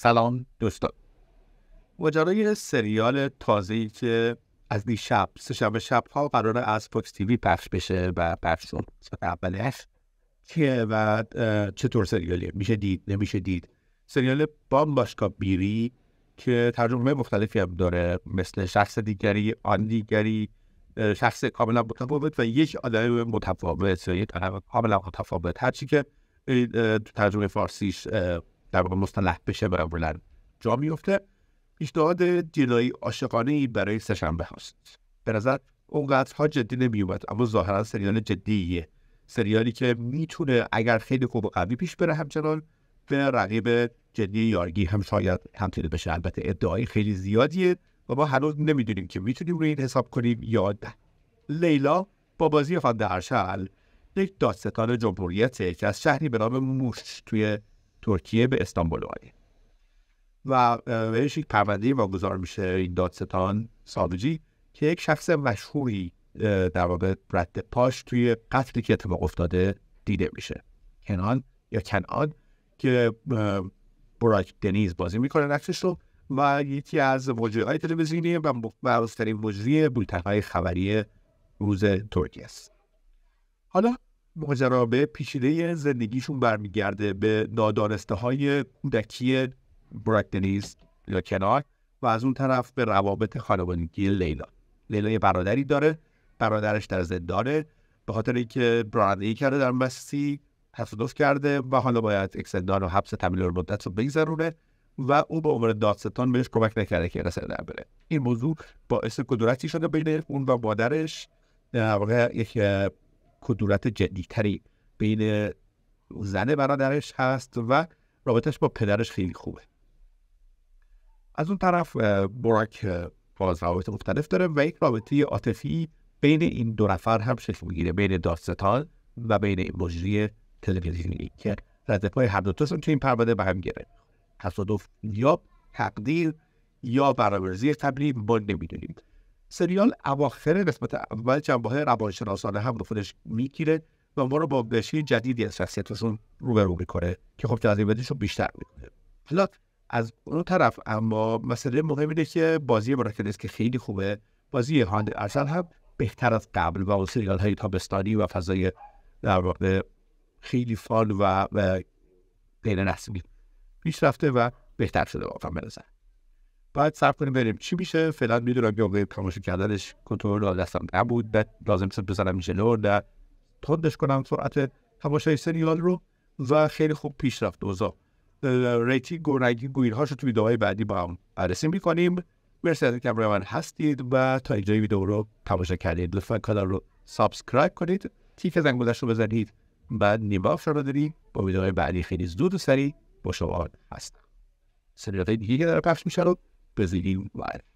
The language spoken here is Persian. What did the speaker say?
سلام دوستان ماجرای سریال تازه‌ای که از دیشب سه شب شب ها قرار از فوکس تیوی پخش بشه و پخش شد اولش که و چطور سریالیه میشه دید نمیشه دید سریال بام باشکا بیری که ترجمه مختلفی هم داره مثل شخص دیگری آن دیگری شخص کاملا متفاوت و یک آدم متفاوت یک آدم کاملا متفاوت هرچی که تو ترجمه فارسیش در واقع مصطلح بشه و جا میفته پیشنهاد جنایی عاشقانه ای برای سهشنبه هاست به نظر ها جدی نمیومد اما ظاهرا سریال جدیه سریالی که میتونه اگر خیلی خوب و قوی پیش بره همچنان به رقیب جدی یارگی هم شاید همتیل بشه البته ادعای خیلی زیادیه و ما هنوز نمیدونیم که میتونیم روی این حساب کنیم یا نه لیلا با بازی ارشل یک دادستان جمهوریته که از شهری به نام موش توی ترکیه به استانبول آیه و بهش یک پرونده واگذار میشه این دادستان سابجی که یک شخص مشهوری در واقع رد پاش توی قتلی که اتفاق افتاده دیده میشه کنان یا کنان که براک دنیز بازی میکنه نقشش رو و یکی از وجوه های تلویزیونی و معروفترین مجری بولتن های خبری روز ترکیه است حالا ماجرا به پیچیده زندگیشون برمیگرده به نادانسته های کودکی برکدنیز یا کنار و از اون طرف به روابط خانوادگی لیلا لیلا یه برادری داره برادرش در زندانه به خاطر اینکه برادری کرده در مستی تصادف کرده و حالا باید اکسندان و حبس رو مدت رو بگذرونه و او به عنوان دادستان بهش کمک نکرده که رسه در بره این موضوع باعث کدورتی شده بین اون و مادرش یک کدورت جدیتری بین زن برادرش هست و رابطش با پدرش خیلی خوبه از اون طرف براک باز روابط مختلف داره و یک رابطه عاطفی بین این دو نفر هم شکل میگیره بین داستان و بین این مجری تلویزیونی که رد پای هر تاشون تو این پرونده به هم گره تصادف یا تقدیر یا برابرزی قبلی ما نمیدونیم سریال اواخر قسمت اول جنبه روانشناسانه هم رو خودش میگیره و ما رو با قشری جدیدی از شخصیتشون روبرو میکنه که خب جذابیتش رو بیشتر میکنه حالا از اون طرف اما مسئله مهم اینه که بازی مراکلس که خیلی خوبه بازی هاند ارسل هم بهتر از قبل و سریال های تابستانی و فضای در واقع خیلی فال و, و غیر نسبی پیش رفته و بهتر شده واقعا برزن بعد صرف کنیم بریم چی میشه فعلا میدونم که آقای تماشا کردنش کنترل دستم نبود بعد لازم شد بزنم جلو و تندش کنم سرعت تماشای سریال رو و خیلی خوب پیش رفت اوضاع ریتی گورنگی گویرهاش رو تو ویدئوهای بعدی با هم بررسی میکنیم مرسی از اینکه من هستید و تا اینجای ویدیو رو تماشا کردید لطفا کانال رو سابسکرایب کنید تیک زنگولش رو بزنید بعد نیما رو داریم با ویدئوهای بعدی خیلی زود و سریع با شما هستم سریالهای دیگه که داره پخش میشه رو busy life